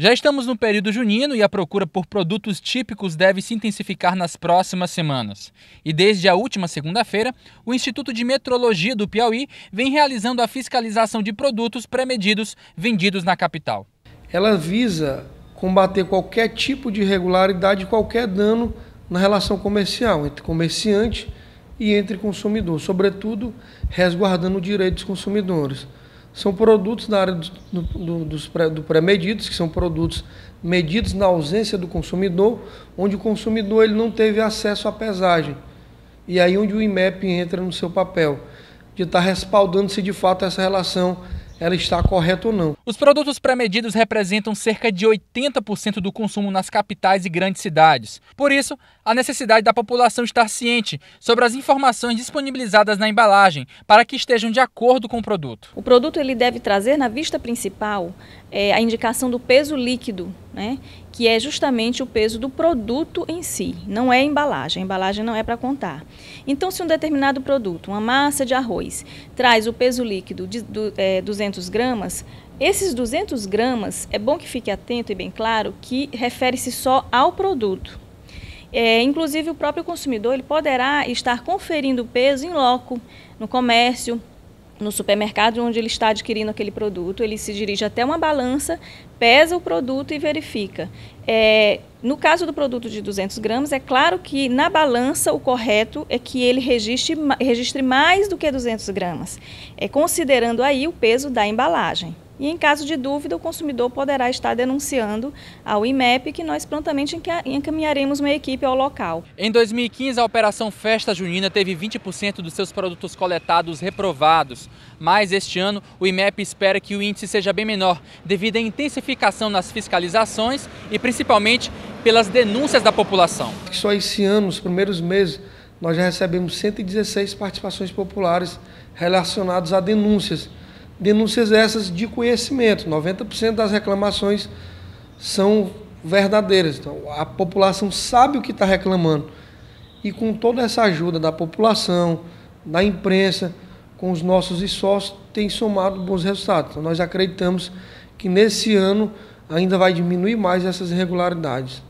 Já estamos no período junino e a procura por produtos típicos deve se intensificar nas próximas semanas. E desde a última segunda-feira, o Instituto de Metrologia do Piauí vem realizando a fiscalização de produtos pré-medidos vendidos na capital. Ela visa combater qualquer tipo de irregularidade, qualquer dano na relação comercial entre comerciante e entre consumidor, sobretudo resguardando o direito dos consumidores são produtos na área do, do, dos pré, do pré-medidos, que são produtos medidos na ausência do consumidor, onde o consumidor ele não teve acesso à pesagem. E aí onde o IMEP entra no seu papel, de estar tá respaldando se de fato essa relação ela está correta ou não. Os produtos pré-medidos representam cerca de 80% do consumo nas capitais e grandes cidades. Por isso, a necessidade da população estar ciente sobre as informações disponibilizadas na embalagem para que estejam de acordo com o produto. O produto ele deve trazer na vista principal é, a indicação do peso líquido né? que é justamente o peso do produto em si, não é a embalagem. A embalagem não é para contar. Então, se um determinado produto, uma massa de arroz, traz o peso líquido de do, é, 200 gramas, esses 200 gramas, é bom que fique atento e bem claro que refere-se só ao produto. É, inclusive, o próprio consumidor ele poderá estar conferindo o peso em loco, no comércio, no supermercado onde ele está adquirindo aquele produto, ele se dirige até uma balança, pesa o produto e verifica. É, no caso do produto de 200 gramas, é claro que na balança o correto é que ele registre, registre mais do que 200 gramas, é, considerando aí o peso da embalagem. E em caso de dúvida, o consumidor poderá estar denunciando ao IMEP, que nós prontamente encaminharemos uma equipe ao local. Em 2015, a Operação Festa Junina teve 20% dos seus produtos coletados reprovados. Mas este ano, o IMEP espera que o índice seja bem menor, devido à intensificação nas fiscalizações e principalmente pelas denúncias da população. Só esse ano, nos primeiros meses, nós já recebemos 116 participações populares relacionadas a denúncias denúncias essas de conhecimento. 90% das reclamações são verdadeiras. Então, a população sabe o que está reclamando. E com toda essa ajuda da população, da imprensa, com os nossos sócios, tem somado bons resultados. Então, nós acreditamos que nesse ano ainda vai diminuir mais essas irregularidades.